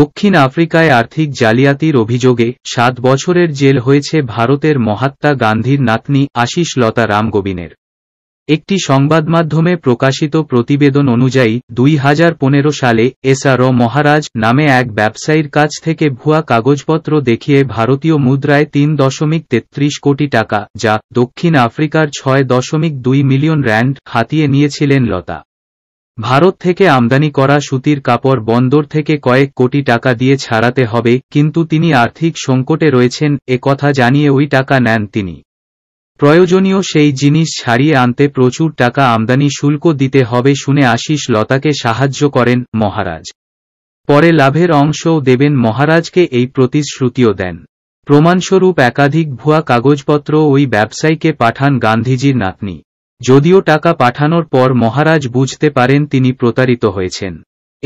দক্ষিণ আফ্রিকায় আর্থিক জালিয়াতির অভিযোগে সাত বছরের জেল হয়েছে ভারতের মহাত্মা গান্ধীর নাতনি আশিস লতা রামগোবিনের একটি সংবাদমাধ্যমে প্রকাশিত প্রতিবেদন অনুযায়ী দুই সালে এসআর মহারাজ নামে এক ব্যবসায়ীর কাছ থেকে ভুয়া কাগজপত্র দেখিয়ে ভারতীয় মুদ্রায় তিন দশমিক তেত্রিশ কোটি টাকা যা দক্ষিণ আফ্রিকার ছয় দশমিক দুই মিলিয়ন র্যান্ড হাতিয়ে নিয়েছিলেন লতা ভারত থেকে আমদানি করা সুতির কাপড় বন্দর থেকে কয়েক কোটি টাকা দিয়ে ছাড়াতে হবে কিন্তু তিনি আর্থিক সংকটে রয়েছেন এ কথা জানিয়ে ওই টাকা নেন তিনি প্রয়োজনীয় সেই জিনিস ছাড়িয়ে আনতে প্রচুর টাকা আমদানি শুল্ক দিতে হবে শুনে আশিস লতাকে সাহায্য করেন মহারাজ পরে লাভের অংশও দেবেন মহারাজকে এই প্রতিশ্রুতিও দেন প্রমাণস্বরূপ একাধিক ভুয়া কাগজপত্র ওই ব্যবসায়ীকে পাঠান গান্ধীজির নাতনি যদিও টাকা পাঠানোর পর মহারাজ বুঝতে পারেন তিনি প্রতারিত হয়েছেন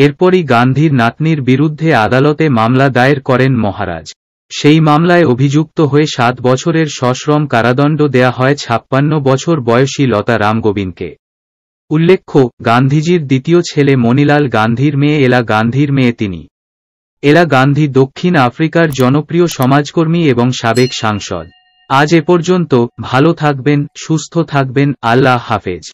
এরপরই গান্ধীর নাতনির বিরুদ্ধে আদালতে মামলা দায়ের করেন মহারাজ সেই মামলায় অভিযুক্ত হয়ে সাত বছরের সশ্রম কারাদণ্ড দেয়া হয় ছাপ্পান্ন বছর বয়সী লতা রামগোবিন্দকে উল্লেখ্য গান্ধীজির দ্বিতীয় ছেলে মনিলাল গান্ধীর মেয়ে এলা গান্ধীর মেয়ে তিনি এলা গান্ধী দক্ষিণ আফ্রিকার জনপ্রিয় সমাজকর্মী এবং সাবেক সাংসদ আজ এ পর্যন্ত ভালো থাকবেন সুস্থ থাকবেন আল্লাহ হাফেজ